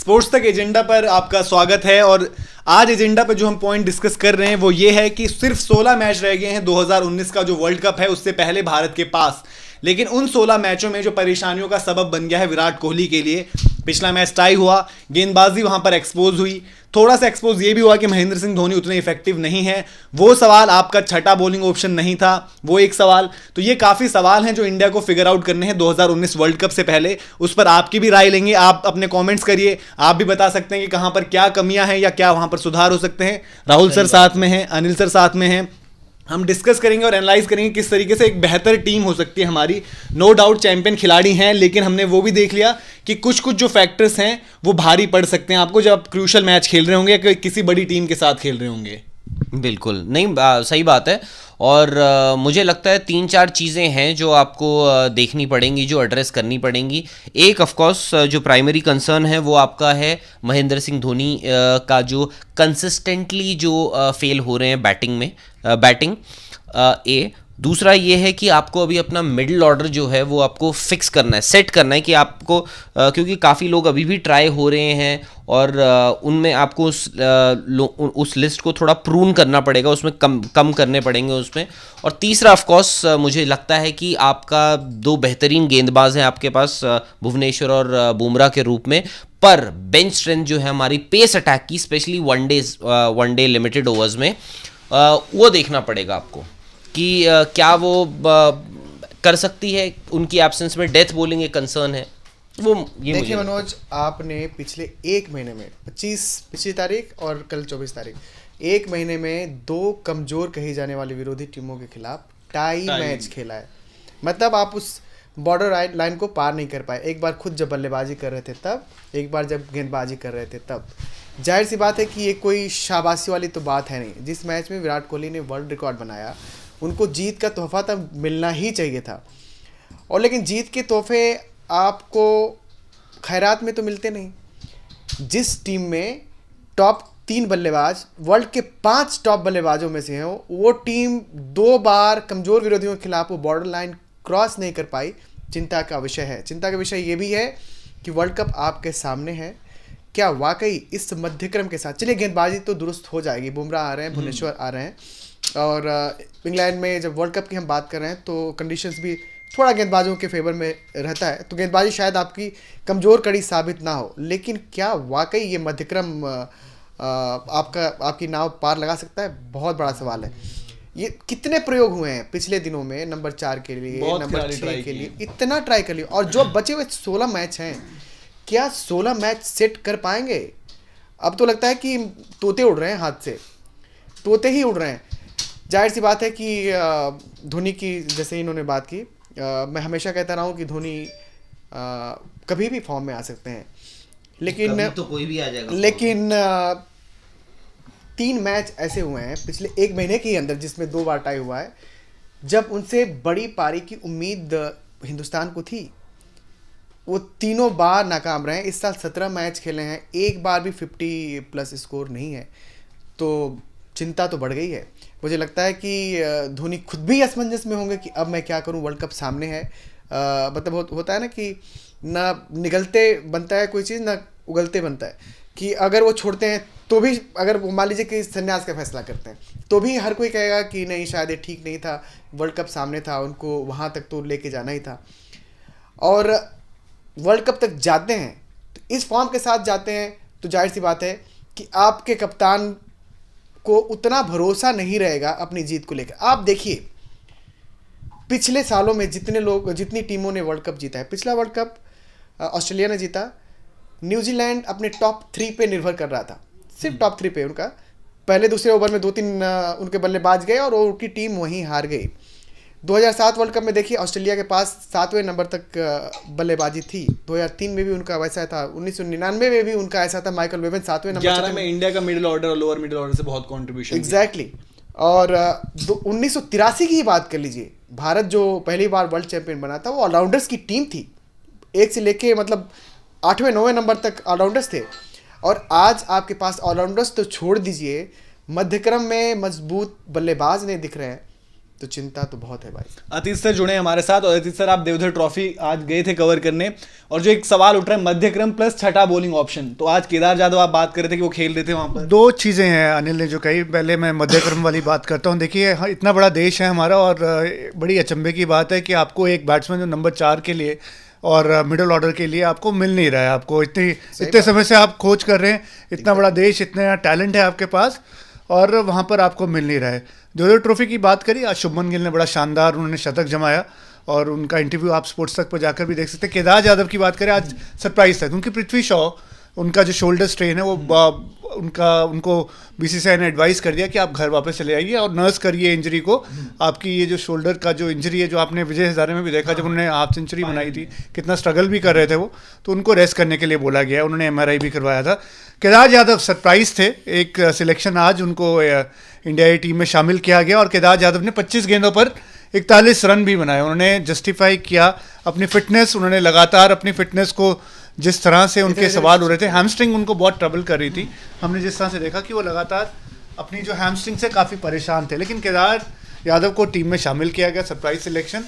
Sports तक agenda पर आपका स्वागत है और आज एजेंडा पर जो हम पॉइंट डिस्कस कर रहे हैं वो ये है कि सिर्फ 16 मैच रह गए हैं 2019 का जो वर्ल्ड कप है उससे पहले भारत के पास लेकिन उन 16 मैचों में जो परेशानियों का सबब बन गया है विराट कोहली के लिए पिछला मैच टाई हुआ गेंदबाजी वहां पर एक्सपोज हुई थोड़ा सा एक्सपोज ये भी हुआ कि महेंद्र सिंह धोनी उतने इफेक्टिव नहीं है वो सवाल आपका छठा बॉलिंग ऑप्शन नहीं था वो एक सवाल तो ये काफ़ी सवाल हैं जो इंडिया को फिगर आउट करने हैं 2019 वर्ल्ड कप से पहले उस पर आपकी भी राय लेंगे आप अपने कमेंट्स करिए आप भी बता सकते हैं कि कहाँ पर क्या कमियां हैं या क्या वहाँ पर सुधार हो सकते हैं राहुल सर साथ में हैं अनिल सर साथ में हैं हम डिस्कस करेंगे और एनालाइज करेंगे किस तरीके से एक बेहतर टीम हो सकती है हमारी नो डाउट चैंपियन खिलाड़ी हैं लेकिन हमने वो भी देख लिया कि कुछ कुछ जो फैक्टर्स हैं वो भारी पड़ सकते हैं आपको जब आप क्रूशल मैच खेल रहे होंगे या किसी बड़ी टीम के साथ खेल रहे होंगे बिल्कुल नहीं आ, सही बात है और आ, मुझे लगता है तीन चार चीज़ें हैं जो आपको आ, देखनी पड़ेंगी जो एड्रेस करनी पड़ेंगी एक ऑफ कोर्स जो प्राइमरी कंसर्न है वो आपका है महेंद्र सिंह धोनी का जो कंसिस्टेंटली जो फेल हो रहे हैं बैटिंग में बैटिंग ए दूसरा ये है कि आपको अभी अपना मिडिल ऑर्डर जो है वो आपको फिक्स करना है सेट करना है कि आपको आ, क्योंकि काफ़ी लोग अभी भी ट्राई हो रहे हैं और उनमें आपको उस उस लिस्ट को थोड़ा प्रून करना पड़ेगा उसमें कम कम करने पड़ेंगे उसमें और तीसरा ऑफ कोर्स मुझे लगता है कि आपका दो बेहतरीन गेंदबाज हैं आपके पास भुवनेश्वर और बुमराह के रूप में पर बेंच स्ट्रेंथ जो है हमारी पेस अटैक की specially one day one day limited overs में आ, वो देखना पड़ेगा आपको कि आ, क्या वो आ, कर सकती है उनकी एब्सेंस में डेथ बोलिंग एक कंसर्न है वो ये देखिए मनोज आपने पिछले एक महीने में पच्चीस पिछली तारीख और कल चौबीस तारीख एक महीने में दो कमजोर कही जाने वाली विरोधी टीमों के खिलाफ टाई मैच खेला है मतलब आप उस बॉर्डर लाइन को पार नहीं कर पाए एक बार खुद जब बल्लेबाजी कर रहे थे तब एक बार जब गेंदबाजी कर रहे थे तब जाहिर सी बात है कि ये कोई शाबाशी वाली तो बात है नहीं जिस मैच में विराट कोहली ने वर्ल्ड रिकॉर्ड बनाया उनको जीत का तोहफा तो मिलना ही चाहिए था और लेकिन जीत के तोहफे आपको खैरात में तो मिलते नहीं जिस टीम में टॉप तीन बल्लेबाज वर्ल्ड के पांच टॉप बल्लेबाजों में से हैं वो टीम दो बार कमज़ोर विरोधियों के खिलाफ वो बॉर्डर लाइन क्रॉस नहीं कर पाई चिंता का विषय है चिंता का विषय ये भी है कि वर्ल्ड कप आपके सामने है क्या वाकई इस मध्यक्रम के साथ चलिए गेंदबाजी तो दुरुस्त हो जाएगी बुमराह आ रहे हैं हम्म। भुवनेश्वर आ रहे हैं और इंग्लैंड में जब वर्ल्ड कप की हम बात कर रहे हैं तो कंडीशंस भी थोड़ा गेंदबाजों के फेवर में रहता है तो गेंदबाजी शायद आपकी कमज़ोर कड़ी साबित ना हो लेकिन क्या वाकई ये मध्यक्रम आपका आपकी नाव पार लगा सकता है बहुत बड़ा सवाल है ये कितने प्रयोग हुए हैं पिछले दिनों में नंबर चार के लिए नंबर छः के लिए इतना ट्राई कर लिया और जो बचे हुए सोलह मैच हैं क्या 16 मैच सेट कर पाएंगे अब तो लगता है कि तोते उड़ रहे हैं हाथ से तोते ही उड़ रहे हैं जाहिर सी बात है कि धोनी की जैसे इन्होंने बात की मैं हमेशा कहता रहा हूँ कि धोनी कभी भी फॉर्म में आ सकते हैं लेकिन तो कोई भी आ जाएगा लेकिन तीन मैच ऐसे हुए हैं पिछले एक महीने के अंदर जिसमें दो बार टाई हुआ है जब उनसे बड़ी पारी की उम्मीद हिंदुस्तान को थी वो तीनों बार नाकाम रहे हैं इस साल सत्रह मैच खेले हैं एक बार भी फिफ्टी प्लस स्कोर नहीं है तो चिंता तो बढ़ गई है मुझे लगता है कि धोनी खुद भी असमंजस में होंगे कि अब मैं क्या करूं वर्ल्ड कप सामने है मतलब हो, होता है ना कि ना निगलते बनता है कोई चीज़ ना उगलते बनता है कि अगर वो छोड़ते हैं तो भी अगर वो मान लीजिए कि संन्यास का फैसला करते हैं तो भी हर कोई कहेगा कि नहीं शायद ये ठीक नहीं था वर्ल्ड कप सामने था उनको वहाँ तक तो लेके जाना ही था और वर्ल्ड कप तक जाते हैं तो इस फॉर्म के साथ जाते हैं तो जाहिर सी बात है कि आपके कप्तान को उतना भरोसा नहीं रहेगा अपनी जीत को लेकर आप देखिए पिछले सालों में जितने लोग जितनी टीमों ने वर्ल्ड कप जीता है पिछला वर्ल्ड कप ऑस्ट्रेलिया ने जीता न्यूजीलैंड अपने टॉप थ्री पे निर्भर कर रहा था सिर्फ टॉप थ्री पे उनका पहले दूसरे ओवर में दो तीन उनके बल्लेबाज गए और उनकी टीम वहीं हार गई 2007 वर्ल्ड कप में देखिए ऑस्ट्रेलिया के पास सातवें नंबर तक बल्लेबाजी थी 2003 में भी उनका वैसा था उन्नीस में भी उनका ऐसा था माइकल वेबन सातवें नंबर में इंडिया का middle order lower middle order से बहुत कॉन्ट्रीब्यूशन एग्जैक्टली exactly. और उन्नीस की ही बात कर लीजिए भारत जो पहली बार वर्ल्ड चैंपियन बना था वो ऑलराउंडर्स की टीम थी एक से लेके मतलब आठवें नौवें नंबर तक ऑलराउंडर्स थे और आज आपके पास ऑलराउंडर्स तो छोड़ दीजिए मध्यक्रम में मजबूत बल्लेबाज नहीं दिख रहे हैं तो चिंता तो बहुत है भाई अतीत सर जुड़े हमारे साथ और अतीत सर आप देवधर ट्रॉफी आज गए थे कवर करने और जो एक सवाल उठ रहा है मध्यक्रम प्लस छठा बोलिंग ऑप्शन तो आज केदार जादव आप बात कर रहे थे कि वो खेल रहे थे पर दो चीज़ें हैं अनिल ने जो कही पहले मैं मध्यक्रम वाली बात करता हूँ देखिए हाँ, इतना बड़ा देश है हमारा और बड़ी अचंभे की बात है कि आपको एक बैट्समैन जो नंबर चार के लिए और मिडिल ऑर्डर के लिए आपको मिल नहीं रहा है आपको इतनी इतने समय से आप खोज कर रहे हैं इतना बड़ा देश इतना टैलेंट है आपके पास और वहाँ पर आपको मिल नहीं रहा है जोधो ट्रॉफी की बात करी आज शुभमन गिल ने बड़ा शानदार उन्होंने शतक जमाया और उनका इंटरव्यू आप स्पोर्ट्स तक पर जाकर भी देख सकते हैं केदार यादव की बात करें आज सरप्राइज था क्योंकि पृथ्वी शॉ उनका जो शोल्डर स्ट्रेन है वो हम्म। उनका उनको बीसीसीआई ने एडवाइस कर दिया कि आप घर वापस चले आइए और नर्स करिए इंजरी को हम्म। आपकी ये जो शोल्डर का जो इंजरी है जो आपने विजय हजारे में भी देखा जब हाँ। उन्होंने हाफ सेंचुरी बनाई थी कितना स्ट्रगल भी कर रहे थे वो तो उनको रेस्ट करने के लिए बोला गया उन्होंने एम भी करवाया था केदार यादव सरप्राइज थे एक सिलेक्शन आज उनको इंडिया टीम में शामिल किया गया और केदार यादव ने 25 गेंदों पर इकतालीस रन भी बनाए उन्होंने जस्टिफाई किया अपनी फिटनेस उन्होंने लगातार अपनी फिटनेस को जिस तरह से उनके सवाल हो रहे थे हैमस्ट्रिंग उनको बहुत ट्रबल कर रही थी हमने जिस तरह से देखा कि वो लगातार अपनी जो हैमस्ट्रिंग से काफ़ी परेशान थे लेकिन केदार यादव को टीम में शामिल किया गया सरप्राइज सिलेक्शन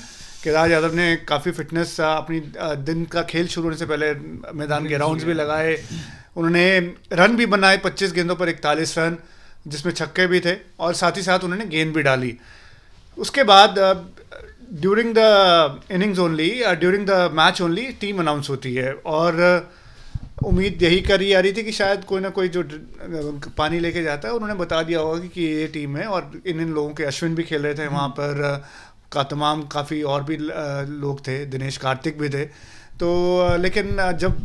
केदार यादव ने काफ़ी फिटनेस अपनी दिन का खेल शुरू होने से पहले मैदान के राउंड्स भी लगाए उन्होंने रन भी बनाए 25 गेंदों पर इकतालीस रन जिसमें छक्के भी थे और साथ ही साथ उन्होंने गेंद भी डाली उसके बाद during the innings only during the match only team announce होती है और उम्मीद यही करी आ रही थी कि शायद कोई ना कोई जो पानी लेके जाता है उन्होंने बता दिया होगा कि ये टीम है और इन इन लोगों के अश्विन भी खेल रहे थे वहाँ पर का तमाम काफ़ी और भी लोग थे दिनेश कार्तिक भी थे तो लेकिन जब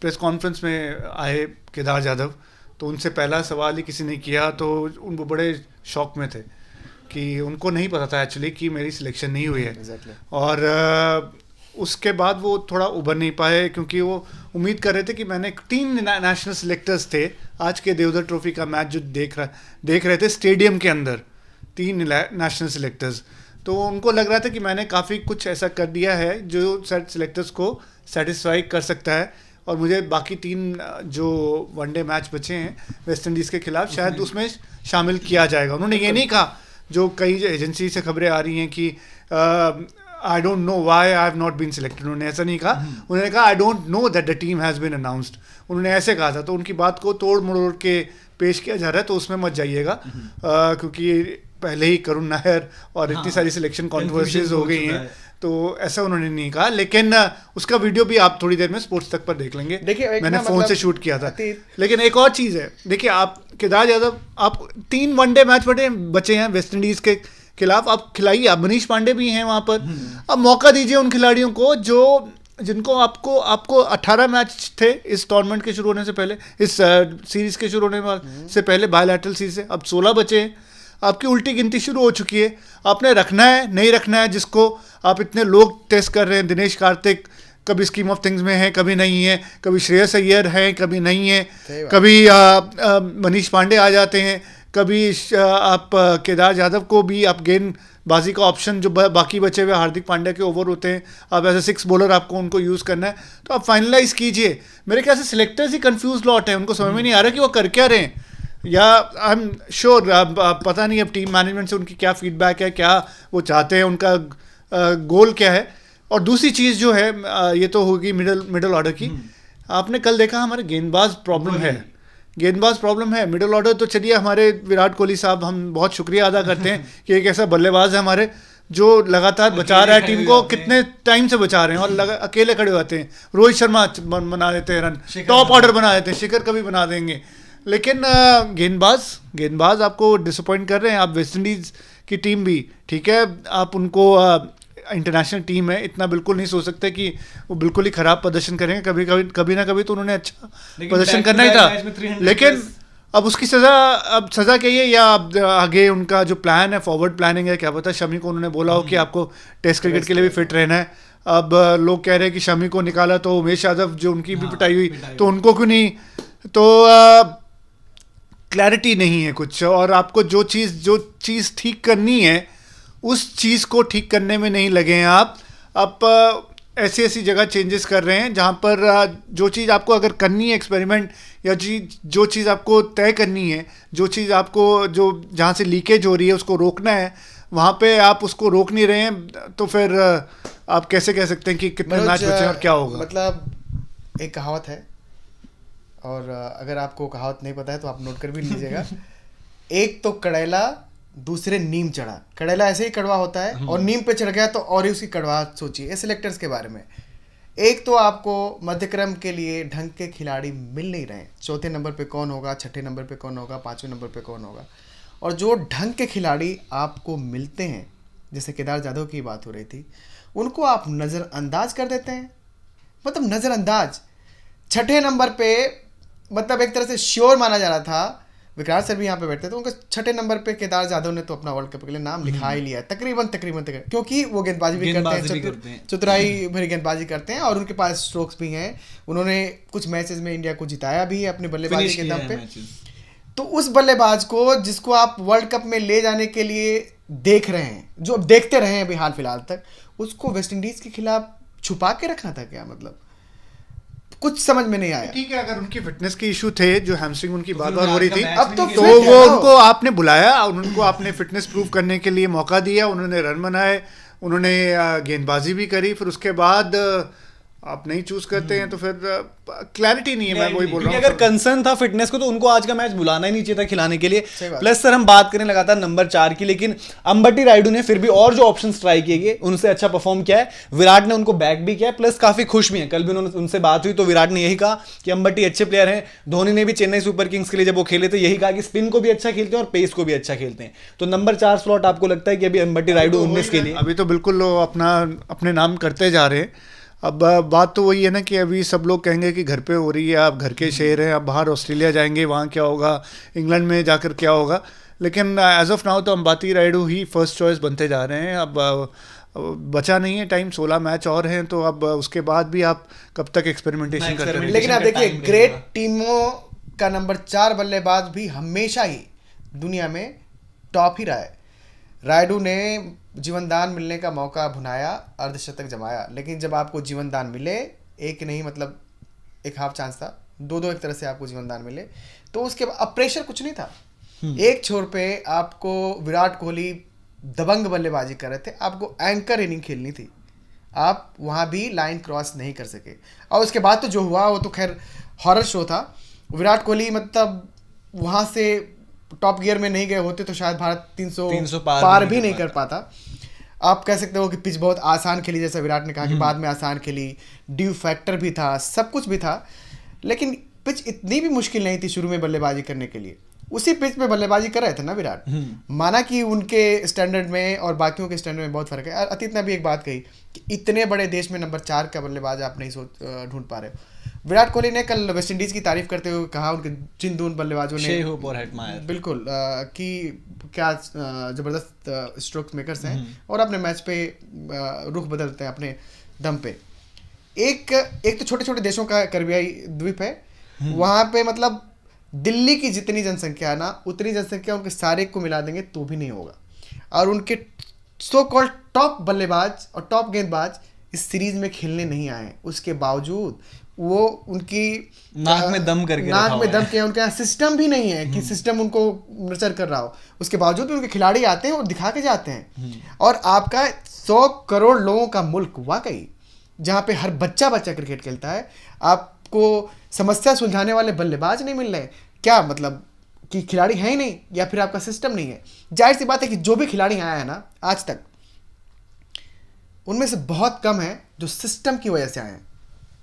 प्रेस कॉन्फ्रेंस में आए केदार जाधव तो उनसे पहला सवाल ही किसी ने किया तो उन वो बड़े शौक में थे कि उनको नहीं पता था एक्चुअली कि मेरी सिलेक्शन नहीं हुई है exactly. और उसके बाद वो थोड़ा उभर नहीं पाए क्योंकि वो उम्मीद कर रहे थे कि मैंने तीन नेशनल सिलेक्टर्स थे आज के देवधर ट्रॉफी का मैच जो देख रहा देख रहे थे स्टेडियम के अंदर तीन नेशनल सिलेक्टर्स तो उनको लग रहा था कि मैंने काफ़ी कुछ ऐसा कर दिया है जो सेलेक्टर्स को सेटिस्फाई कर सकता है और मुझे बाकी तीन जो वनडे मैच बचे हैं वेस्ट इंडीज़ के खिलाफ हम्म। शायद उसमें शामिल किया जाएगा उन्होंने ये नहीं कहा जो कई एजेंसी से खबरें आ रही हैं कि I don't know why I have not been selected उन्होंने ऐसा नहीं कहा हम्म। उन्होंने कहा I don't know that the team has been announced उन्होंने ऐसे कहा था तो उनकी बात को तोड़ मोड़ के पेश किया जा रहा है तो उसमें मत जाइएगा हम्म। क्योंकि पहले ही करुण नायर और हाँ, इतनी सारी सिलेक्शन कॉन्ट्रोवर्सीज हो गई हैं तो ऐसा उन्होंने नहीं कहा लेकिन उसका वीडियो भी आप थोड़ी देर में स्पोर्ट्स तक पर देख लेंगे देखिए मैंने फ़ोन मतलब से शूट किया था लेकिन एक और चीज़ है देखिए आप केदार यादव आप तीन वनडे मैच बटे बचे हैं वेस्ट इंडीज़ के खिलाफ आप खिलाइए आप मनीष पांडे भी हैं वहाँ पर अब हम्म। मौका दीजिए उन खिलाड़ियों को जो जिनको आपको आपको 18 मैच थे इस टूर्नामेंट के शुरू होने से पहले इस सीरीज के शुरू होने से पहले हम्म। बायोलैटरल सीरीज से अब 16 बचे हैं आपकी उल्टी गिनती शुरू हो चुकी है आपने रखना है नहीं रखना है जिसको आप इतने लोग टेस्ट कर रहे हैं दिनेश कार्तिक कभी स्कीम ऑफ थिंग्स में है कभी नहीं है कभी श्रेयस अय्यर हैं कभी नहीं है कभी मनीष पांडे आ जाते हैं कभी आप केदार यादव को भी आप गेंदबाजी का ऑप्शन जो बाकी बचे हुए हार्दिक पांड्या के ओवर होते हैं आप एज ए सिक्स बॉलर आपको उनको यूज़ करना है तो आप फाइनलाइज कीजिए मेरे ख्याल से सिलेक्टर्स ही कन्फ्यूज लॉट है उनको समझ में नहीं आ रहा कि वो कर क्या रहे हैं या आई एम श्योर पता नहीं अब टीम मैनेजमेंट से उनकी क्या फीडबैक है क्या वो चाहते हैं उनका गोल uh, क्या है और दूसरी चीज़ जो है uh, ये तो होगी मिडल मिडल ऑर्डर की हम्म। आपने कल देखा हमारे गेंदबाज प्रॉब्लम है गेंदबाज प्रॉब्लम है मिडल ऑर्डर तो चलिए हमारे विराट कोहली साहब हम बहुत शुक्रिया अदा करते हैं कि एक ऐसा बल्लेबाज है हमारे जो लगातार बचा रहा है टीम को कितने टाइम से बचा रहे हैं और लगा, अकेले खड़े होते हैं रोहित शर्मा बना देते हैं रन टॉप ऑर्डर बना देते हैं शिखर कभी बना देंगे लेकिन गेंदबाज गेंदबाज आपको डिसअपॉइंट कर रहे हैं आप वेस्ट इंडीज़ की टीम भी ठीक है आप उनको इंटरनेशनल टीम है इतना बिल्कुल नहीं सोच सकते कि वो बिल्कुल ही खराब प्रदर्शन करेंगे कभी कभी कभी ना कभी तो उन्होंने अच्छा प्रदर्शन करना ही था लेकिन अब उसकी सज़ा अब सज़ा क्या है या आगे उनका जो प्लान है फॉरवर्ड प्लानिंग है क्या पता शमी को उन्होंने बोला हो कि हम्म। आपको टेस्ट क्रिकेट के लिए भी फिट रहना है अब लोग कह रहे हैं कि शमी को निकाला तो उमेश यादव जो उनकी भी हाँ, पिटाई हुई तो उनको क्यों नहीं तो क्लैरिटी नहीं है कुछ और आपको जो चीज़ जो चीज़ ठीक करनी है उस चीज़ को ठीक करने में नहीं लगे हैं आप आप ऐसी ऐसी जगह चेंजेस कर रहे हैं जहाँ पर जो चीज़ आपको अगर करनी है एक्सपेरिमेंट या जी जो चीज़ आपको तय करनी है जो चीज़ आपको जो जहाँ से लीकेज हो रही है उसको रोकना है वहाँ पे आप उसको रोक नहीं रहे हैं तो फिर आप कैसे कह सकते हैं कि कितना मैच बचे और क्या होगा मतलब एक कहावत है और अगर आपको कहावत नहीं पता है तो आप नोट कर भी लीजिएगा एक तो कड़ेला दूसरे नीम चढ़ा कड़ेला ऐसे ही कड़वा होता है और हम्म। नीम पे चढ़ गया तो और ही उसकी कड़वा सोचिए सिलेक्टर्स के बारे में एक तो आपको मध्यक्रम के लिए ढंग के खिलाड़ी मिल नहीं रहे चौथे नंबर पे कौन होगा छठे नंबर पे कौन होगा पाँचवें नंबर पे कौन होगा और जो ढंग के खिलाड़ी आपको मिलते हैं जैसे केदार जाधव की बात हो रही थी उनको आप नज़रअंदाज कर देते हैं मतलब नज़रअंदाज छठे नंबर पे मतलब एक तरह से श्योर माना जा रहा था विकराट सर भी यहाँ पे बैठते तो उनके छठे नंबर पे केदार जाधव ने तो अपना वर्ल्ड कप के लिए नाम लिखा ही हम्म। लिया तकरीबन तकरीबन तक क्योंकि वो गेंदबाजी भी करते हैं चतुराई हम्म। भरी गेंदबाजी करते हैं और उनके पास स्ट्रोक्स भी हैं उन्होंने कुछ मैचेस में इंडिया को जिताया भी है अपने बल्लेबाजी के दम पे तो उस बल्लेबाज को जिसको आप वर्ल्ड कप में ले जाने के लिए देख रहे हैं जो अब देखते रहे हैं अभी हाल फिलहाल तक उसको वेस्ट इंडीज के खिलाफ छुपा के रखना था क्या मतलब कुछ समझ में नहीं आया ठीक है अगर उनकी फिटनेस के इशू थे जो हैमस्ट्रिंग उनकी बार तो बार हो रही थी अब तो तो वो उनको आपने बुलाया और उनको आपने फिटनेस प्रूव करने के लिए मौका दिया उन्होंने रन बनाए उन्होंने गेंदबाजी भी करी फिर उसके बाद आप नहीं चूज करते हैं तो फिर क्लैरिटी नहीं है मैं वही बोल रहा हूँ अगर कंसर्न था फिटनेस को तो उनको आज का मैच बुलाना ही नहीं चाहिए था खिलाने के लिए प्लस सर हम बात करें लगातार नंबर चार की लेकिन अंबटी राइडू ने फिर भी और जो ऑप्शन ट्राई किए गए उनसे अच्छा परफॉर्म किया है विराट ने उनको बैक भी किया प्लस काफी खुश भी है कल भी उन्होंने उनसे बात हुई तो विराट ने यही कहा कि अम्बटी अच्छे प्लेयर हैं धोनी ने भी चेन्नई सुपर किंग्स के लिए जब वो खेले तो यही कहा कि स्पिन को भी अच्छा खेलते हैं और पेस को भी अच्छा खेलते हैं तो नंबर चार स्लॉट आपको लगता है कि अभी अम्बटी राइडू तो उन्नीस के लिए अभी तो बिल्कुल अपना अपने नाम करते जा रहे हैं अब बात तो वही है ना कि अभी सब लोग कहेंगे कि घर पे हो रही है आप घर के शेर हैं आप बाहर ऑस्ट्रेलिया जाएंगे वहाँ क्या होगा इंग्लैंड में जाकर क्या होगा लेकिन एज ऑफ नाउ तो अम्बाती रायडू ही फर्स्ट चॉइस बनते जा रहे हैं अब बचा नहीं है टाइम सोलह मैच और हैं तो अब उसके बाद भी आप कब तक एक्सपेरिमेंटेशन कर रहे हैं लेकिन आप देखिए ग्रेट टीमों का नंबर चार बल्लेबाज भी हमेशा ही दुनिया में टॉप ही रहा है रायडू ने जीवनदान मिलने का मौका भुनाया अर्धशतक जमाया लेकिन जब आपको जीवनदान मिले एक नहीं मतलब एक हाफ चांस था दो दो एक तरह से आपको जीवनदान मिले तो उसके अब प्रेशर कुछ नहीं था हम्म। एक छोर पे आपको विराट कोहली दबंग बल्लेबाजी कर रहे थे आपको एंकर इनिंग खेलनी थी आप वहाँ भी लाइन क्रॉस नहीं कर सके और उसके बाद तो जो हुआ वो तो खैर हॉरर शो था विराट कोहली मतलब वहाँ से टॉप गियर में नहीं गए होते तो शायद भारत 300 300 पार, पार भी नहीं कर पाता आप कह सकते हो कि पिच बहुत आसान खेली जैसा विराट ने कहा कि हम्म। बाद में आसान खेली ड्यू फैक्टर भी था सब कुछ भी था लेकिन पिच इतनी भी मुश्किल नहीं थी शुरू में बल्लेबाजी करने के लिए उसी पिच पे बल्लेबाजी कर रहे थे ना विराट हम्म। माना कि उनके स्टैंडर्ड में और बाकियों के स्टैंडर्ड में बहुत फर्क है अतीत ने भी एक बात कही कि इतने बड़े देश में नंबर चार का बल्लेबाज आप नहीं सोच ढूंढ पा रहे हो विराट कोहली ने कल वेस्ट इंडीज की तारीफ करते हुए कहा उनके जिन दोनों बल्लेबाजों ने बिल्कुल कि क्या जबरदस्त स्ट्रोक मेकर्स हैं हम्म। और अपने मैच पे रुख बदलते हैं अपने दम पे एक एक तो छोटे छोटे देशों का करबियाई द्वीप है हम्म। वहां पे मतलब दिल्ली की जितनी जनसंख्या है ना उतनी जनसंख्या उनके सारे को मिला देंगे तो भी नहीं होगा और उनके सो कॉल्ड टॉप बल्लेबाज और टॉप गेंदबाज इस सीरीज में खेलने नहीं आए उसके बावजूद वो उनकी नाक में दम करके नाक में दम के उनके यहाँ सिस्टम भी नहीं है कि हम्म। सिस्टम उनको नर्चर कर रहा हो उसके बावजूद भी उनके खिलाड़ी आते हैं और दिखा के जाते हैं हम्म। और आपका सौ करोड़ लोगों का मुल्क वाकई जहाँ पे हर बच्चा बच्चा क्रिकेट खेलता है आपको समस्या सुलझाने वाले बल्लेबाज नहीं मिल रहे क्या मतलब कि खिलाड़ी है ही नहीं या फिर आपका सिस्टम नहीं है जाहिर सी बात है कि जो भी खिलाड़ी आया है ना आज तक उनमें से बहुत कम है जो सिस्टम की वजह से आए हैं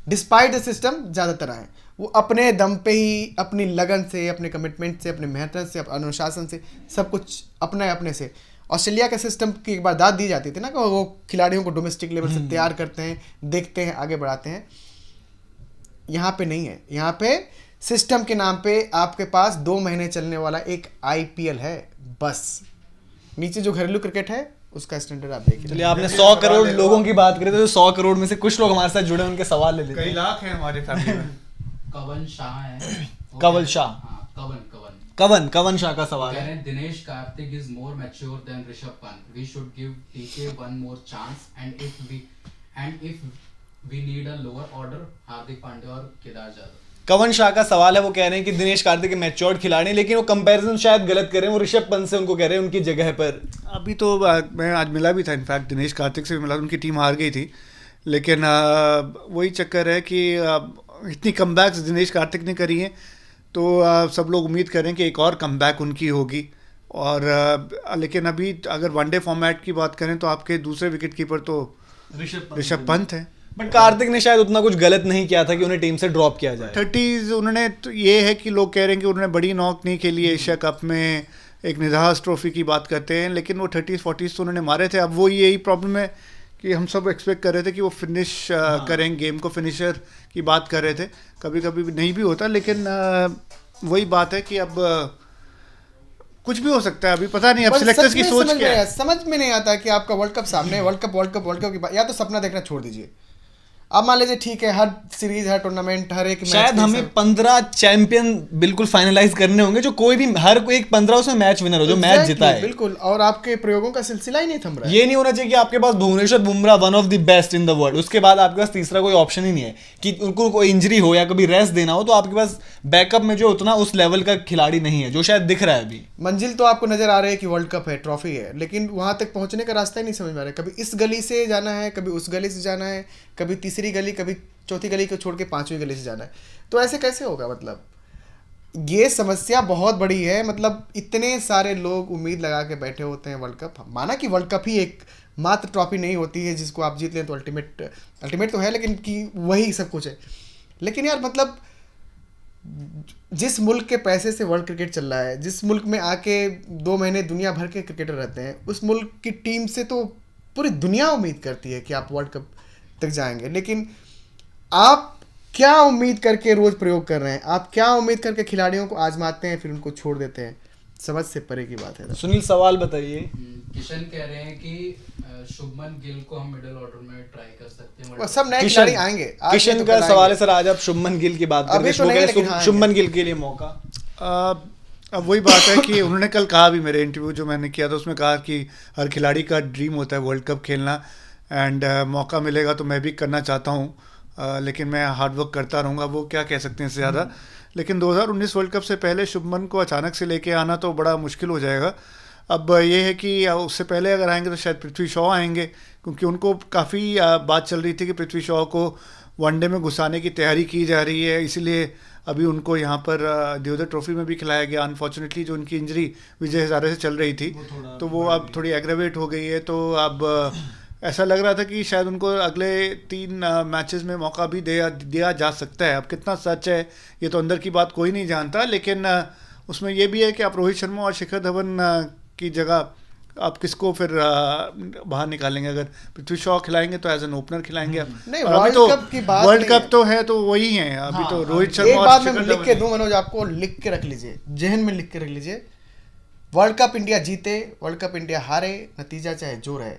डिस्पाइट द सिस्टम ज़्यादातर आए वो अपने दम पे ही अपनी लगन से अपने कमिटमेंट से अपने मेहनत से अपने अनुशासन से सब कुछ अपने अपने से ऑस्ट्रेलिया के सिस्टम की एक बार दाद दी जाती थी ना कि वो खिलाड़ियों को डोमेस्टिक लेवल से हम्म। तैयार करते हैं देखते हैं आगे बढ़ाते हैं यहाँ पे नहीं है यहाँ पे सिस्टम के नाम पे आपके पास दो महीने चलने वाला एक आईपीएल है बस नीचे जो घरेलू क्रिकेट है उसका स्टैंडर्ड आप देखिए चलिए आपने सौ करोड़ लोगों की बात करी तो सौ करोड़ में से कुछ लोग हमारे साथ जुड़े उनके सवाल ले लेते कई लाख हैं हमारे कवन शाह है कवल शाह हाँ, कवन कवन कवन कवन शाह का सवाल है Dinesh Karthik is more mature than Rishabh Pant we should give DK one more chance and if we and if we need a lower order Hardik Pandya और केदार जाधव कवन शाह का सवाल है वो कह रहे हैं कि दिनेश कार्तिक मैच्योर्ड खिलाड़ी लेकिन वो कंपैरिजन शायद गलत कर रहे हैं वो ऋषभ पंत से उनको कह रहे हैं उनकी जगह पर अभी तो मैं आज मिला भी था इनफैक्ट दिनेश कार्तिक से भी मिला उनकी टीम हार गई थी लेकिन वही चक्कर है कि इतनी कम दिनेश कार्तिक ने करी हैं तो सब लोग उम्मीद करें कि एक और कम उनकी होगी और लेकिन अभी अगर वनडे फॉर्मेट की बात करें तो आपके दूसरे विकेट कीपर तो ऋषभ पंत हैं बट कार्तिक ने शायद उतना कुछ गलत नहीं किया था कि उन्हें टीम से ड्रॉप किया जाए थर्टीज उन्होंने तो ये है कि लोग कह रहे हैं कि उन्होंने बड़ी नॉक नहीं खेली एशिया कप में एक निजाज ट्रॉफी की बात करते हैं लेकिन वो थर्टीज फोर्टीज तो उन्होंने मारे थे अब वो यही प्रॉब्लम है कि हम सब एक्सपेक्ट कर रहे थे कि वो फिनिश हाँ। करें गेम को फिनिशर की बात कर रहे थे कभी कभी नहीं भी होता लेकिन वही बात है कि अब कुछ भी हो सकता है अभी पता नहीं अब सिलेक्टर्स की सोच क्या है समझ में नहीं आता कि आपका वर्ल्ड कप सामने world cup world cup world cup की बात या तो सपना देखना छोड़ दीजिए अब मान लीजिए ठीक है हर सीरीज हर टूर्नामेंट हर एक शायद हमें पंद्रह चैंपियन बिल्कुल फाइनलाइज करने होंगे जो कोई भी हर कोई एक पंद्रह उसमें मैच विनर हो जो मैच जीता है बिल्कुल और आपके प्रयोगों का सिलसिला ही नहीं थम रहा ये नहीं होना चाहिए कि आपके पास Bhuvneshwar Bumrah one of the best in the world उसके बाद आपके पास तीसरा कोई ऑप्शन ही नहीं है कि उनको कोई इंजरी हो या कभी रेस्ट देना हो तो आपके पास बैकअप में जो उतना उस लेवल का खिलाड़ी नहीं है जो शायद दिख रहा है अभी मंजिल तो आपको नजर आ रहा है कि वर्ल्ड कप है ट्रॉफी है लेकिन वहां तक पहुंचने का रास्ता ही नहीं समझ में आ रहा है कभी इस गली से जाना है कभी उस गली से जाना है कभी तीसरी गली कभी चौथी गली को छोड़ के पाँचवीं गली से जाना है तो ऐसे कैसे होगा मतलब ये समस्या बहुत बड़ी है मतलब इतने सारे लोग उम्मीद लगा के बैठे होते हैं वर्ल्ड कप माना कि वर्ल्ड कप ही एक मात्र ट्रॉफी नहीं होती है जिसको आप जीत लें तो अल्टीमेट अल्टीमेट तो है लेकिन कि वही सब कुछ है लेकिन यार मतलब जिस मुल्क के पैसे से वर्ल्ड क्रिकेट चल रहा है जिस मुल्क में आके दो महीने दुनिया भर के क्रिकेटर रहते हैं उस मुल्क की टीम से तो पूरी दुनिया उम्मीद करती है कि आप वर्ल्ड कप तक जाएंगे लेकिन आप क्या उम्मीद करके रोज़ प्रयोग कर रहे हैं आप क्या उम्मीद करके खिलाड़ियों को आजमाते हैं फिर उनको छोड़ देते हैं समझ से परे की बात है सुनील सवाल बताइए किशन कह रहे हैं कि शुभमन गिल को हम मिडिल ऑर्डर में ट्राई कर सकते हैं सब नए खिलाड़ी आएंगे किशन तो का सवाल है सर आज आप शुभमन गिल की बात अभी तो नहीं हाँ, शुभमन गिल के लिए मौका अब वही बात है कि उन्होंने कल कहा भी मेरे इंटरव्यू जो मैंने किया था उसमें कहा कि हर खिलाड़ी का ड्रीम होता है वर्ल्ड कप खेलना एंड uh, मौका मिलेगा तो मैं भी करना चाहता हूँ uh, लेकिन मैं हार्डवर्क करता रहूँगा वो क्या कह सकते हैं ज़्यादा हम्म। लेकिन 2019 वर्ल्ड कप से पहले शुभमन को अचानक से लेके आना तो बड़ा मुश्किल हो जाएगा अब uh, ये है कि uh, उससे पहले अगर आएंगे तो शायद पृथ्वी शॉ आएंगे क्योंकि उनको काफ़ी uh, बात चल रही थी कि पृथ्वी शॉ को वनडे में घुसाने की तैयारी की जा रही है इसीलिए अभी उनको यहाँ पर दियोदर ट्रॉफी में भी खिलाया गया अनफॉर्चुनेटली जो उनकी इंजरी विजय हज़ारे से चल रही थी वो तो वो अब थोड़ी एग्रेवेट हो गई है तो अब ऐसा लग रहा था कि शायद उनको अगले तीन मैचेस में मौका भी दिया दिया जा सकता है अब कितना सच है ये तो अंदर की बात कोई नहीं जानता लेकिन उसमें यह भी है कि आप रोहित शर्मा और शिखर धवन की जगह आप किसको फिर बाहर निकालेंगे अगर पृथ्वी शॉ खिलाएंगे तो एज एन ओपनर खिलाएंगे हम्म। नहीं वर्ल्ड तो, कप की बात वर्ल्ड कप तो है तो वही है अभी तो हाँ, हाँ। रोहित शर्मा लिख के दूं मनोज आपको लिख के रख लीजिए जहन में लिख के रख लीजिए वर्ल्ड कप इंडिया जीते वर्ल्ड कप इंडिया हारे नतीजा चाहे जो रहे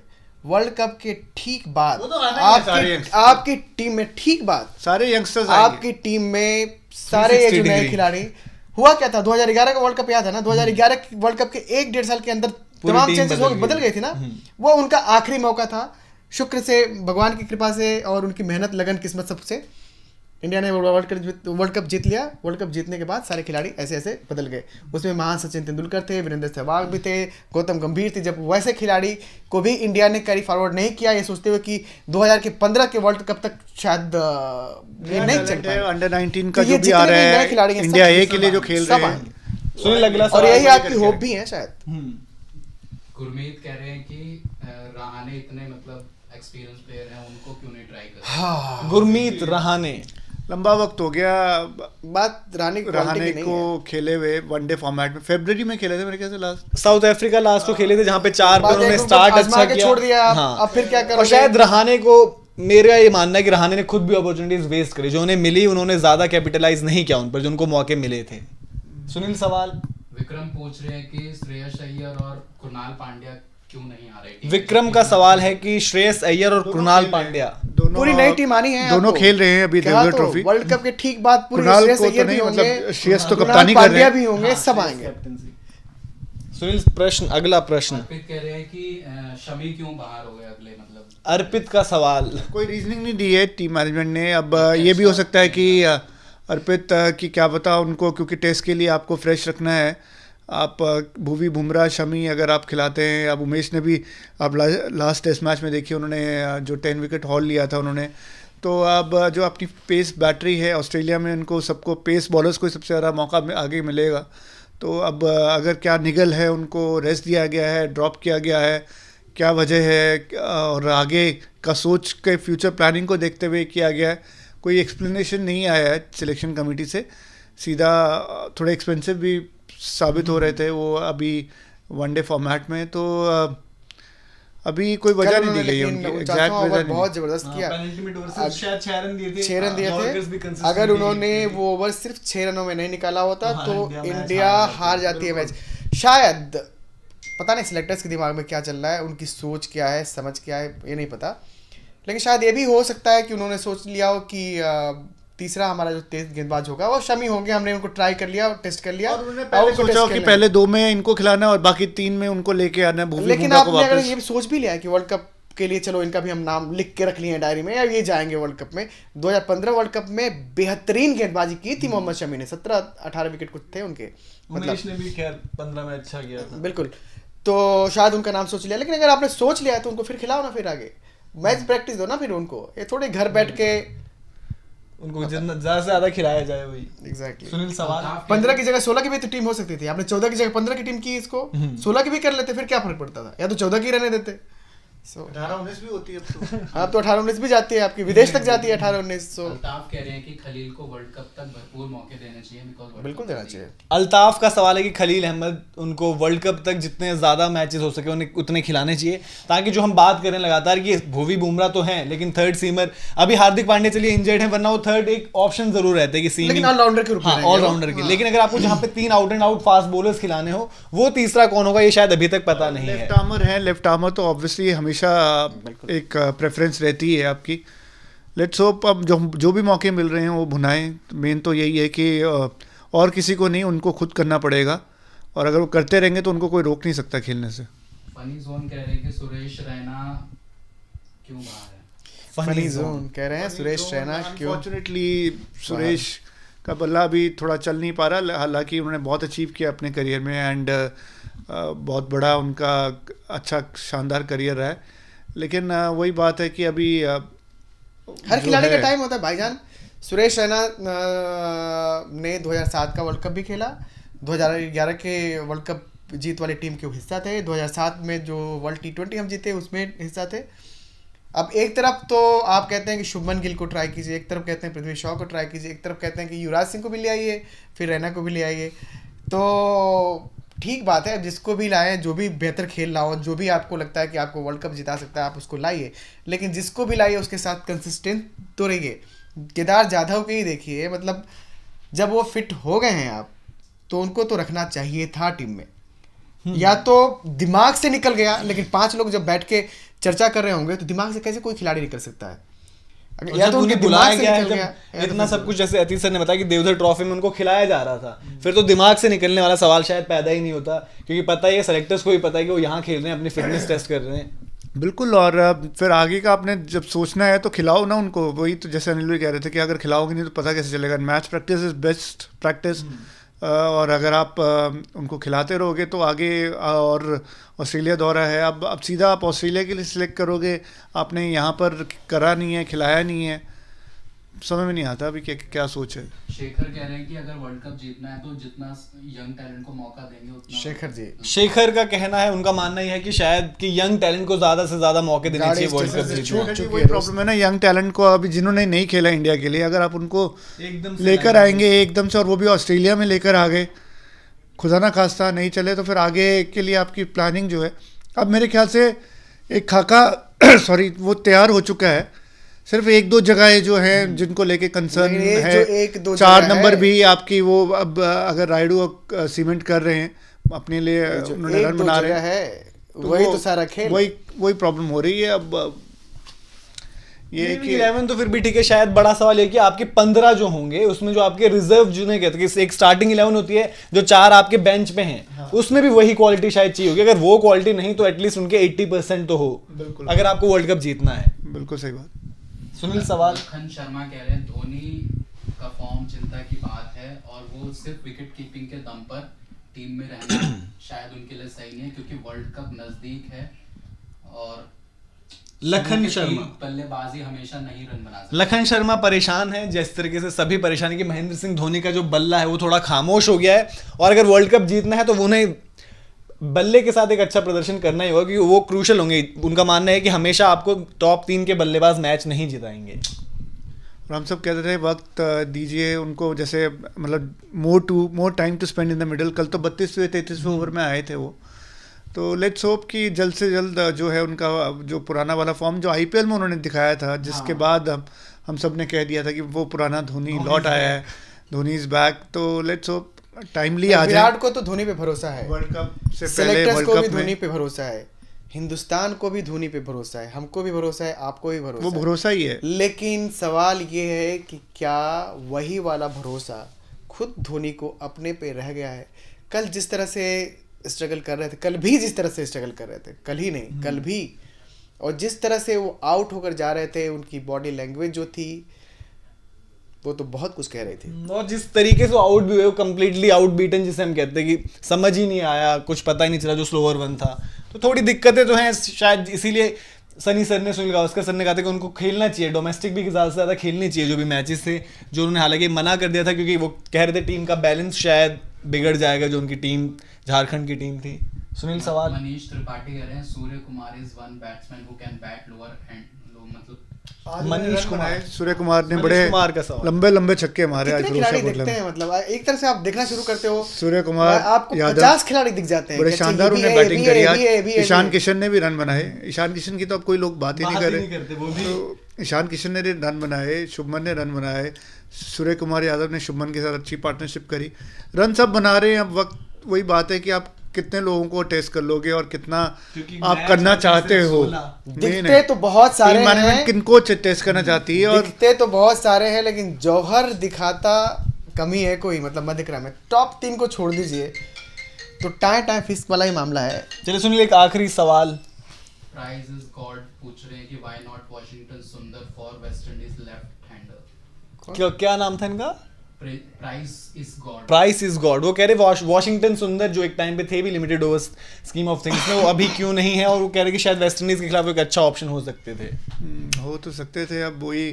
वर्ल्ड कप के ठीक बाद तो आपकी आपकी टीम में ठीक बाद सारे यंगस्टर्स आपकी टीम में सारे ये जो नए खिलाड़ी हुआ क्या था 2011 का वर्ल्ड कप याद है ना 2011 वर्ल्ड कप के एक डेढ़ साल के अंदर तमाम चेंजेस हो बदल गई थी ना हम्म। वो उनका आखिरी मौका था शुक्र से भगवान की कृपा से और उनकी मेहनत लगन किस्मत सबसे इंडिया ने वर्ल्ड कप वर्ल्ड कप जीत लिया वर्ल्ड कप जीतने के बाद सारे खिलाड़ी ऐसे ऐसे बदल गए उसमें महान सचिन तेंदुलकर थे वीरेंद्र सहवाग भी थे गौतम गंभीर थे जब वैसे खिलाड़ी को भी इंडिया ने कैरी फॉरवर्ड नहीं किया ये सोचते हुए कि 2015 के 15 के वर्ल्ड कप तक शायद नहीं चल पाए अंडर नाइनटीन तो का ये भी आ रहा है खिलाड़ी इंडिया ए के लिए जो खेल रहे हैं सुनील अगला और यही आपकी होप भी है शायद हम्म। गुरमीत कह रहे हैं कि रहाने इतने मतलब एक्सपीरियंस प्लेयर हैं उनको क्यों नहीं ट्राई कर हाँ।, हाँ गुरमीत रहाने लंबा वक्त हो गया बात रानी रहाने को खेले हुए वनडे फॉर्मेट में फेबर में खेले थे मेरे ख्याल लास्ट साउथ अफ्रीका लास्ट को खेले थे जहाँ पे चार पे उन्होंने स्टार्ट अच्छा किया छोड़ दिया हाँ अब फिर क्या करोगे शायद रहाने को मेरा ये मानना है कि रहाने ने खुद भी अपॉर्चुनिटीज वेस्ट करी जो उन्हें मिली उन्होंने ज्यादा कैपिटलाइज नहीं किया उन पर जो उनको मौके मिले थे सुनील सवाल विक्रम पूछ रहे हैं कि श्रेयस अय्यर और कुणाल पांड्या क्यों नहीं आ रहे विक्रम का सवाल है कि श्रेयस अय्यर और कृणाल पांड्या दोनों पूरी नई टीम आनी है दोनों खेल रहे हैं अभी देवधर तो ट्रॉफी वर्ल्ड कप के ठीक बाद पूरी श्रेयस अय्यर तो भी होंगे मतलब श्रेयस तो कप्तानी कर रहे हैं भी होंगे हाँ, सब आएंगे सुनील प्रश्न अगला प्रश्न कह रहे हैं कि शमी क्यों बाहर हो गए अगले मतलब अर्पित का सवाल कोई रीजनिंग नहीं दी है टीम मैनेजमेंट ने अब अच्छा, ये भी हो अच्छा, सकता है कि अर्पित की क्या पता उनको क्योंकि टेस्ट के लिए आपको फ्रेश रखना है आप भूवी बुमराह शमी अगर आप खिलाते हैं अब उमेश ने भी अब ला, लास्ट टेस्ट मैच में देखिए उन्होंने जो टेन विकेट हॉल लिया था उन्होंने तो अब जो अपनी पेस बैटरी है ऑस्ट्रेलिया में उनको सबको पेस बॉलर्स को सबसे ज़्यादा मौका आगे मिलेगा तो अब अगर क्या निगल है उनको रेस्ट दिया गया है ड्रॉप किया गया है क्या वजह है और आगे का सोच के फ्यूचर प्लानिंग को देखते हुए किया गया है कोई एक्सप्लेनेशन नहीं आया है सिलेक्शन कमेटी से सीधा थोड़े एक्सपेंसिव भी साबित हो रहे थे वो अभी वनडे फॉर्मेट में तो अभी कोई वजह नहीं दी गई बहुत जबरदस्त हाँ, किया छह रन दिए थे। हाँ, अगर उन्होंने वो ओवर सिर्फ छह रनों में नहीं निकाला होता हाँ, तो इंडिया हार जाती है मैच शायद पता नहीं सिलेक्टर्स के दिमाग में क्या चल रहा है उनकी सोच क्या है समझ क्या है ये नहीं पता लेकिन शायद ये भी हो सकता है कि उन्होंने सोच लिया हो कि तीसरा हमारा जो तेज गेंदबाज होगा वो शमी होंगे हमने उनको ट्राई कर लिया टेस्ट कर लिया और उन्होंने पहले सोचा कि पहले दो में इनको खिलाना और बाकी तीन में उनको लेके आना है लेकिन आपने अगर ये सोच भी लिया कि वर्ल्ड कप के लिए चलो इनका भी हम नाम लिख के रख लिए हैं डायरी में या ये जाएंगे वर्ल्ड कप में 2015 वर्ल्ड कप में बेहतरीन गेंदबाजी की थी मोहम्मद शमी ने 17 18 विकेट कुछ थे उनके मतलब ने भी खैर 15 में अच्छा किया था बिल्कुल तो शायद उनका नाम सोच लिया लेकिन अगर आपने सोच लिया तो उनको फिर खिलाओ ना फिर आगे मैच प्रैक्टिस हाँ। दो ना फिर उनको ये थोड़े घर बैठ के उनको जितना ज्यादा से ज्यादा खिलाया जाए वही एग्जैक्टली सुनील सवाल पंद्रह की जगह सोलह की भी तो टीम हो सकती थी आपने चौदह की जगह पंद्रह की टीम की इसको हम्म। सोलह की भी कर लेते फिर क्या फर्क पड़ता था या तो चौदह की रहने देते सो अठारह उन्नीस भी होती है अब तो। हाँ तो अठारह उन्नीस भी जाती है आपकी विदेश तक जाती है अठारह उन्नीस सो अल्ताफ कह रहे हैं कि खलील को वर्ल्ड कप तक भरपूर मौके देने चाहिए बिल्कुल देना चाहिए अल्ताफ का सवाल है कि खलील अहमद उनको वर्ल्ड कप तक जितने ज़्यादा मैचेस हो सके उन्हें उतने खिलाने चाहिए ताकि जो हम बात करें लगातार कि भूवी बुमरा तो है लेकिन थर्ड सीमर अभी हार्दिक पांडे चलिए इंजर्ड है वरना वो थर्ड एक ऑप्शन जरूर रहते हैं कि सीम ऑलराउंडर के हाँ ऑलराउंडर के हाँ। लेकिन अगर आपको जहाँ पे तीन out and out fast bowlers खिलाने हो वो तीसरा कौन होगा ये शायद अभी तक पता हाँ, नहीं है लेफ्ट आर्मर है लेफ्ट आर्मर तो ऑब्वियसली हमें हमेशा एक प्रेफरेंस रहती है आपकी लेट्स होप अब जो जो भी मौके मिल रहे हैं वो भुनाएं मेन तो यही है कि और किसी को नहीं उनको खुद करना पड़ेगा और अगर वो करते रहेंगे तो उनको कोई रोक नहीं सकता खेलने से फनी जोन कह रहे हैं कि सुरेश रैना क्यों बाहर है फनी जोन कह रहे हैं सुरेश रैना क्यों अनफॉर्चुनेटली सुरेश का बल्ला भी थोड़ा चल नहीं पा रहा हालांकि उन्होंने बहुत अचीव किया अपने करियर में एंड uh, बहुत बड़ा उनका अच्छा शानदार करियर रहा है लेकिन वही बात है कि अभी हर खिलाड़ी का टाइम होता है भाईजान सुरेश रैना ने 2007 का वर्ल्ड कप भी खेला 2011 के वर्ल्ड कप जीत वाली टीम के हिस्सा थे 2007 में जो वर्ल्ड टी ट्वेंटी हम जीते उसमें हिस्सा थे अब एक तरफ तो आप कहते हैं कि शुभमन गिल को ट्राई कीजिए एक तरफ कहते हैं पृथ्वी शॉ को ट्राई कीजिए एक तरफ कहते हैं कि युवराज सिंह को भी ले आइए फिर रैना को भी ले आइए तो ठीक बात है जिसको भी लाएं जो भी बेहतर खेल रहा हो जो भी आपको लगता है कि आपको वर्ल्ड कप जिता सकता है आप उसको लाइए लेकिन जिसको भी लाइए उसके साथ कंसिस्टेंट तो रहिए केदार जाधव के ही देखिए मतलब जब वो फिट हो गए हैं आप तो उनको तो रखना चाहिए था टीम में हम्म। या तो दिमाग से निकल गया लेकिन पांच लोग जब बैठ के चर्चा कर रहे होंगे तो दिमाग से कैसे कोई खिलाड़ी निकल सकता है तो या तो उनके इतना सब कुछ जैसे अतीत सर ने बताया कि देवधर ट्रॉफी में उनको खिलाया जा रहा था फिर तो दिमाग से निकलने वाला सवाल शायद पैदा ही नहीं होता क्योंकि पता है सेलेक्टर्स को भी पता है कि वो यहाँ खेल रहे हैं अपनी फिटनेस टेस्ट कर रहे हैं बिल्कुल और फिर आगे का आपने जब सोचना है तो खिलाओ ना उनको वही तो जैसे अनिल भी कह रहे थे कि अगर खिलाओगे नहीं तो पता कैसे चलेगा match practice is best practice और अगर आप उनको खिलाते रहोगे तो आगे और ऑस्ट्रेलिया दौरा है अब अब सीधा आप ऑस्ट्रेलिया के लिए सिलेक्ट करोगे आपने यहाँ पर करा नहीं है खिलाया नहीं है समझ में नहीं आता अभी क्या क्या सोच है शेखर कह रहे हैं कि अगर वर्ल्ड कप जीतना है तो जितना यंग टैलेंट को मौका देंगे उतना शेखर जी हाँ। शेखर का कहना है उनका मानना यह है कि शायद कि यंग टैलेंट को ज्यादा से ज्यादा मौके देने चाहिए वर्ल्ड कप जीतने प्रॉब्लम है ना यंग टैलेंट को अभी जिन्होंने नहीं खेला इंडिया के लिए अगर आप उनको एकदम लेकर आएंगे एकदम से और वो भी ऑस्ट्रेलिया में लेकर आ गए खुदा ना खास्ता नहीं चले तो फिर आगे के लिए आपकी प्लानिंग जो है अब मेरे ख्याल से एक खाका सॉरी वो तैयार हो चुका है सिर्फ एक दो जगह जो है हम्म। जिनको लेके कंसर्न है एक दो चार नंबर भी आपकी वो अब अगर रायडू सीमेंट कर रहे हैं अपने लिए उन्होंने रन बना रहे हैं तो वही तो सारा खेल वही वही प्रॉब्लम हो रही है अब ये कि इलेवन तो फिर भी ठीक है शायद बड़ा सवाल ये कि आपके पंद्रह जो होंगे उसमें जो आपके रिजर्व जिन्हें कहते हैं एक स्टार्टिंग इलेवन होती है जो चार आपके बेंच पे हैं हाँ। उसमें भी वही क्वालिटी शायद चाहिए होगी अगर वो क्वालिटी नहीं तो एटलीस्ट उनके एट्टी परसेंट तो हो अगर आपको वर्ल्ड कप जीतना है बिल्कुल सही बात सुनील सवाल खन शर्मा कह रहे हैं धोनी का फॉर्म चिंता की बात है और वो सिर्फ विकेट कीपिंग के दम पर टीम में रहना शायद उनके लिए सही नहीं है क्योंकि वर्ल्ड कप नजदीक है और लखन शर्मा बल्लेबाजी हमेशा नहीं रन बना लखन शर्मा परेशान है जिस तरीके से सभी परेशान है कि महेंद्र सिंह धोनी का जो बल्ला है वो थोड़ा खामोश हो गया है और अगर वर्ल्ड कप जीतना है तो उन्हें बल्ले के साथ एक अच्छा प्रदर्शन करना ही होगा क्योंकि वो क्रूशल होंगे उनका मानना है कि हमेशा आपको टॉप तीन के बल्लेबाज मैच नहीं जिताएंगे और हम सब कहते थे वक्त दीजिए उनको जैसे मतलब more to more time to spend in the middle कल तो बत्तीसवें तैतीसवें ओवर में आए थे वो तो लेट्स होप कि जल्द से जल्द जो है उनका जो पुराना वाला फॉर्म जो आई में उन्होंने दिखाया था जिसके हाँ। बाद हम हम सब ने कह दिया था कि वो पुराना धोनी लौट आया है धोनी इज़ बैक तो लेट्स होप टाइमली आ विराट को तो धोनी पे भरोसा है वर्ल्ड कप से पहले वर्ल्ड कप में धोनी पे भरोसा है हिंदुस्तान को भी धोनी पे भरोसा है हमको भी भरोसा है आपको भी भरोसा वो भरोसा ही है लेकिन सवाल ये है कि क्या वही वाला भरोसा खुद धोनी को अपने पे रह गया है कल जिस तरह से स्ट्रगल कर रहे थे कल भी जिस तरह से स्ट्रगल कर रहे थे कल ही नहीं कल हम्म। भी और जिस तरह से वो आउट होकर जा रहे थे उनकी बॉडी लैंग्वेज जो थी वो तो बहुत कुछ कह रहे थे और जिस तरीके से आउट भी हुए कम्प्लीटली आउट बीटन जिसे हम कहते हैं कि समझ ही नहीं आया कुछ पता ही नहीं चला जो स्लोअर वन था तो थोड़ी दिक्कतें तो हैं शायद इसीलिए सनी सर ने सुनील गावस्कर सर ने कहा था कि उनको खेलना चाहिए डोमेस्टिक भी ज़्यादा से ज़्यादा खेलनी चाहिए जो भी मैचेस थे जो उन्होंने हालांकि मना कर दिया था क्योंकि वो कह रहे थे टीम का बैलेंस शायद बिगड़ जाएगा जो उनकी टीम झारखंड की टीम थी सुनील सवाल मनीष त्रिपाठी कह रहे हैं Suryakumar is one batsman who can bat lower end लो मतलब मनीष कुमार सूर्य कुमार ने बड़े कुमार का लंबे लंबे छक्के मारे आज खिलाड़ी दिखते हैं मतलब एक तरह से आप देखना शुरू करते हो सूर्य कुमार आपको पचास खिलाड़ी दिख जाते हैं बड़े शानदार उन्हें बैटिंग करी आज ईशान किशन ने भी रन बनाए ईशान किशन की तो अब कोई लोग बात ही नहीं कर रहे ईशान किशन ने रन बनाए शुभमन ने रन बनाए सूर्य कुमार यादव ने शुभमन के साथ अच्छी पार्टनरशिप करी रन सब बना रहे हैं अब वक्त वही बात है कि आप कितने लोगों को टेस्ट कर लोगे और कितना आप करना चाहते हो दिखते तो बहुत सारे हैं किनको टेस्ट करना चाहती है और दिखते तो बहुत सारे हैं लेकिन जौहर दिखाता कमी है कोई मतलब मध्य क्रम में टॉप तीन को छोड़ दीजिए तो टाए टाए फिस्क वाला ही मामला है चलिए सुनिए एक आखिरी सवाल प्राइज इज गॉड पूछ रहे हैं कि why not Washington Sundar for West Indies left hander क्या क्या नाम था इनका प्राइस इज गॉड वो कह रहे वॉशिंगटन सुंदर जो एक टाइम पे थे भी limited over scheme of things में वो अभी क्यों नहीं है और वो कह रहे कि शायद वेस्ट इंडीज के खिलाफ एक अच्छा ऑप्शन हो सकते थे हम्म, हो तो सकते थे अब वही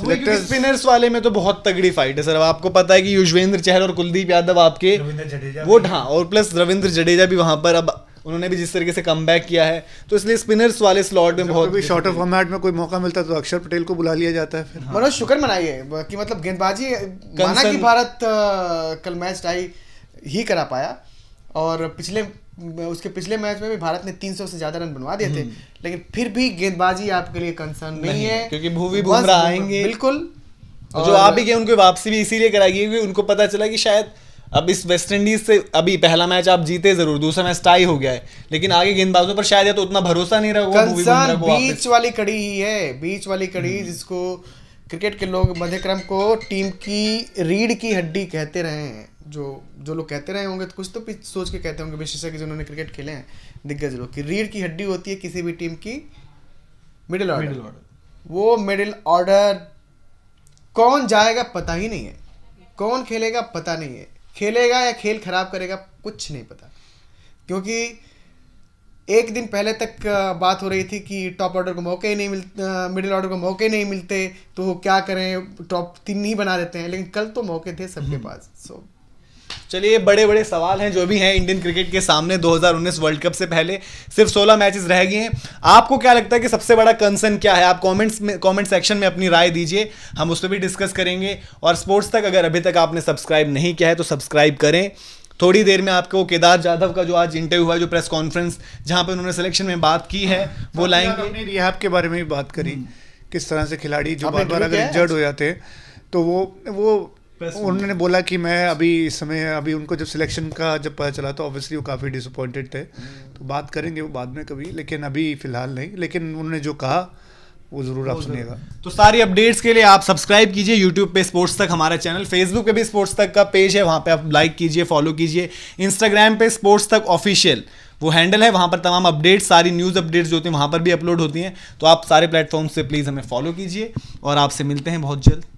स्पिनर्स वाले में तो बहुत तगड़ी फाइट है सर अब आपको पता है कि युजवेंद्र चहल और कुलदीप यादव आपके वो हाँ और प्लस रविंद्र जडेजा भी वहां पर अब उन्होंने भी जिस तरीके से कम किया है तो इसलिए स्पिनर्स वाले स्लॉट में बहुत भी शॉर्टर फॉर्मेट में कोई मौका मिलता है तो अक्षर पटेल को बुला लिया जाता है फिर मनोज शुक्र मनाइए कि मतलब गेंदबाजी माना कि भारत कल मैच टाई ही करा पाया और पिछले उसके पिछले मैच में भी भारत ने 300 से ज्यादा रन बनवा दिए थे हम्म। लेकिन फिर भी गेंदबाजी आपके लिए कंसर्न नहीं, नहीं है क्योंकि भूवी बुमराह आएंगे बिल्कुल जो आप भी गए उनकी वापसी भी इसीलिए कराई गई उनको पता चला कि शायद अब इस वेस्ट इंडीज़ से अभी पहला मैच आप जीते जरूर दूसरा मैच टाई हो गया है लेकिन आगे गेंदबाजों पर शायद या तो उतना भरोसा नहीं रहा कंसर्न बीच वाली कड़ी ही है बीच वाली कड़ी हम्म। जिसको क्रिकेट के लोग मध्यक्रम को टीम की रीढ़ की हड्डी कहते रहे हैं जो जो लोग कहते रहे होंगे तो कुछ तो सोच के कहते होंगे विशेषज्ञ जिन्होंने क्रिकेट खेले हैं दिग्गज लोग की रीढ़ की हड्डी होती है किसी भी टीम की मिडिल ऑर्डर वो मिडिल ऑर्डर कौन जाएगा पता ही नहीं है कौन खेलेगा पता नहीं है खेलेगा या खेल खराब करेगा कुछ नहीं पता क्योंकि एक दिन पहले तक बात हो रही थी कि टॉप ऑर्डर को मौके ही नहीं मिल मिडिल ऑर्डर को मौके नहीं मिलते तो क्या करें टॉप तीन ही बना देते हैं लेकिन कल तो मौके थे सबके हम्म। पास सो so, चलिए बड़े बड़े सवाल हैं जो भी हैं इंडियन क्रिकेट के सामने 2019 वर्ल्ड कप से पहले सिर्फ 16 मैचेस रह गए हैं आपको क्या लगता है कि सबसे बड़ा कंसर्न क्या है आप कमेंट्स में कमेंट सेक्शन में अपनी राय दीजिए हम उस पर भी डिस्कस करेंगे और स्पोर्ट्स तक अगर अभी तक आपने सब्सक्राइब नहीं किया है तो सब्सक्राइब करें थोड़ी देर में आपको केदार जाधव का जो आज इंटरव्यू हुआ जो प्रेस कॉन्फ्रेंस जहाँ पर उन्होंने सिलेक्शन में बात की है वो लाएंगे रिहाब के बारे में भी बात करी हम्म। किस तरह से खिलाड़ी जो बार बार अगर इंजर्ड हो जाते हैं तो वो वो तो उन्होंने बोला कि मैं अभी इस समय अभी उनको जब सिलेक्शन का जब पता चला तो ऑब्वियसली वो काफ़ी डिसअपॉइंटेड थे हम्म। तो बात करेंगे वो बाद में कभी लेकिन अभी फ़िलहाल नहीं लेकिन उन्होंने जो कहा वो जरूर आप सुनिएगा तो सारी अपडेट्स के लिए आप सब्सक्राइब कीजिए यूट्यूब पे स्पोर्ट्स तक हमारा चैनल फेसबुक पे भी स्पोर्ट्स तक का पेज है वहाँ पे आप लाइक कीजिए फॉलो कीजिए इंस्टाग्राम पे स्पोर्ट्स तक ऑफिशियल वो हैंडल है वहाँ पर तमाम अपडेट्स सारी न्यूज़ अपडेट्स जो होती हैं वहाँ पर भी अपलोड होती हैं तो आप सारे प्लेटफॉर्म से प्लीज़ हमें फॉलो कीजिए और आपसे मिलते हैं बहुत जल्द